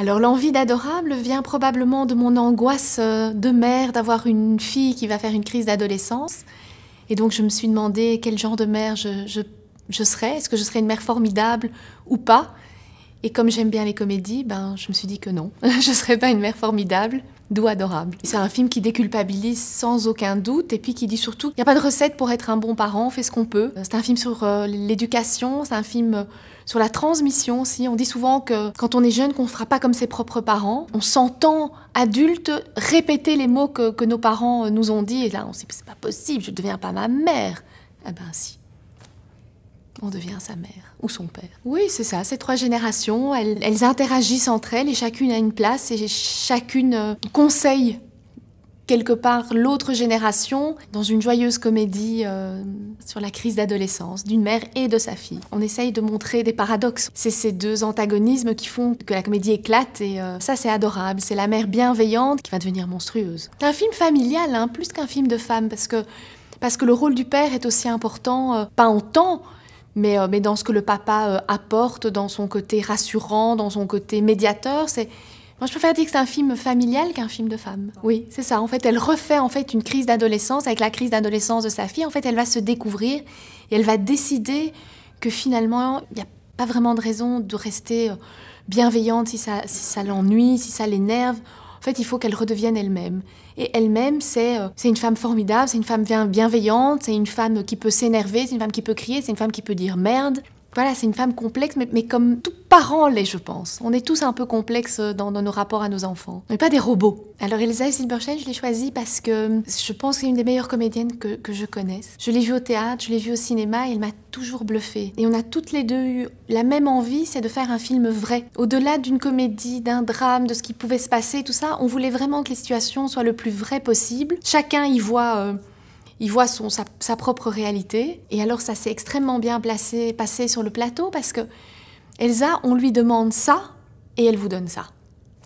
Alors l'envie d'adorable vient probablement de mon angoisse euh, de mère d'avoir une fille qui va faire une crise d'adolescence. Et donc je me suis demandé quel genre de mère je, serais. Est-ce que je serais une mère formidable ou pas et comme j'aime bien les comédies, ben, je me suis dit que non, je ne serais pas une mère formidable, d'où adorable. C'est un film qui déculpabilise sans aucun doute et puis qui dit surtout il n'y a pas de recette pour être un bon parent, on fait ce qu'on peut. Euh, c'est un film sur euh, l'éducation, c'est un film euh, sur la transmission aussi. On dit souvent que quand on est jeune, qu'on ne fera pas comme ses propres parents. On s'entend adulte répéter les mots que, nos parents nous ont dit et là on se dit c'est pas possible, je ne deviens pas ma mère. Eh ben si on devient sa mère ou son père. Oui, c'est ça, ces trois générations, elles, interagissent entre elles et chacune a une place et chacune euh, conseille quelque part l'autre génération dans une joyeuse comédie euh, sur la crise d'adolescence d'une mère et de sa fille. On essaye de montrer des paradoxes. C'est ces deux antagonismes qui font que la comédie éclate et euh, ça c'est adorable. C'est la mère bienveillante qui va devenir monstrueuse. C'est un film familial, hein, plus qu'un film de femme parce que, parce que le rôle du père est aussi important, pas en temps, euh, mais, dans ce que le papa euh, apporte, dans son côté rassurant, dans son côté médiateur, c'est... Moi, je préfère dire que c'est un film familial qu'un film de femme. Oui, c'est ça. En fait, elle refait en fait une crise d'adolescence avec la crise d'adolescence de sa fille. En fait, elle va se découvrir et elle va décider que finalement, il n'y a pas vraiment de raison de rester euh, bienveillante si ça, si ça l'ennuie, si ça l'énerve. En fait, il faut qu'elle redevienne elle-même. Et elle-même, c'est euh, une femme formidable, c'est une femme bienveillante, c'est une femme qui peut s'énerver, c'est une femme qui peut crier, c'est une femme qui peut dire merde voilà, c'est une femme complexe, mais, comme tout parent l'est, je pense. On est tous un peu complexes dans, nos rapports à nos enfants. Mais pas des robots. Alors Elsa Silberstein, je l'ai choisie parce que hum, je pense qu'elle est une des meilleures comédiennes que, je connaisse. Je l'ai vue au théâtre, je l'ai vue au cinéma, et elle m'a toujours bluffée. Et on a toutes les deux eu la même envie, c'est de faire un film vrai. Au-delà d'une comédie, d'un drame, de ce qui pouvait se passer, tout ça, on voulait vraiment que les situations soient le plus vraies possible. Chacun y voit... Euh, il voit sa, propre réalité. Et alors ça s'est extrêmement bien placé, passé sur le plateau parce que Elsa, on lui demande ça et elle vous donne ça.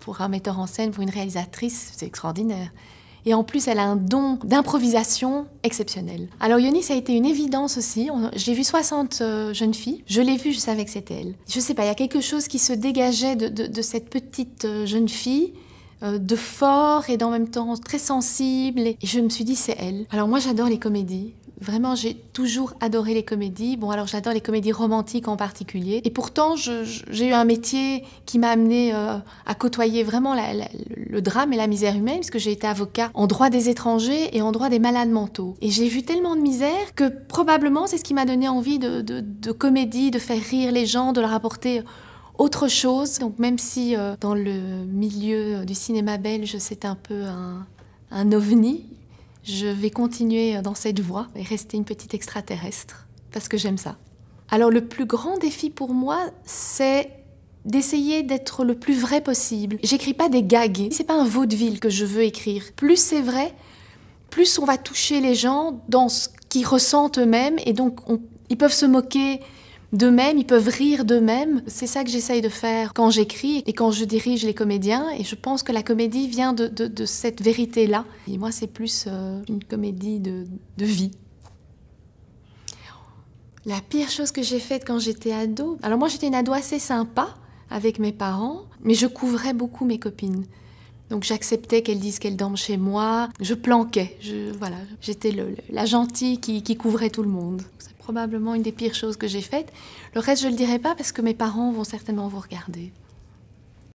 Pour un metteur en scène, pour une réalisatrice, c'est extraordinaire. Et en plus, elle a un don d'improvisation exceptionnel. Alors Yoni, ça a été une évidence aussi. J'ai vu 60 euh, jeunes filles. Je l'ai vue, je savais que c'était elle. Je ne sais pas, il y a quelque chose qui se dégageait de cette petite euh, jeune fille euh, de fort et en même temps très sensible. Et je me suis dit, c'est elle. Alors moi, j'adore les comédies. Vraiment, j'ai toujours adoré les comédies. Bon, alors j'adore les comédies romantiques en particulier. Et pourtant, j'ai eu un métier qui m'a amené euh, à côtoyer vraiment le drame et la misère humaine, puisque j'ai été avocat en droit des étrangers et en droit des malades mentaux. Et j'ai vu tellement de misère que probablement c'est ce qui m'a donné envie de, de comédie, de faire rire les gens, de leur apporter autre chose. Donc même si euh, dans le milieu du cinéma belge c'est un peu un, ovni, je vais continuer euh, dans cette voie et rester une petite extraterrestre parce que j'aime ça. Alors le plus grand défi pour moi, c'est d'essayer d'être le plus vrai possible. J'écris pas des gags, c'est pas un vaudeville que je veux écrire. Plus c'est vrai, plus on va toucher les gens dans ce qu'ils ressentent eux-mêmes et donc ils peuvent se moquer de même, ils peuvent rire d'eux-mêmes. C'est ça que j'essaye de faire quand j'écris et quand je dirige les comédiens. Et je pense que la comédie vient de, cette vérité-là. Et moi, c'est plus euh, une comédie de, de vie. La pire chose que j'ai faite quand j'étais ado. Alors moi, j'étais une ado assez sympa avec mes parents, mais je couvrais beaucoup mes copines. Donc j'acceptais qu'elle dise qu'elle dorme chez moi. Je planquais. voilà, j'étais la gentille qui, qui, couvrait tout le monde. C'est probablement une des pires choses que j'ai faites. Le reste, je ne le dirai pas parce que mes parents vont certainement vous regarder.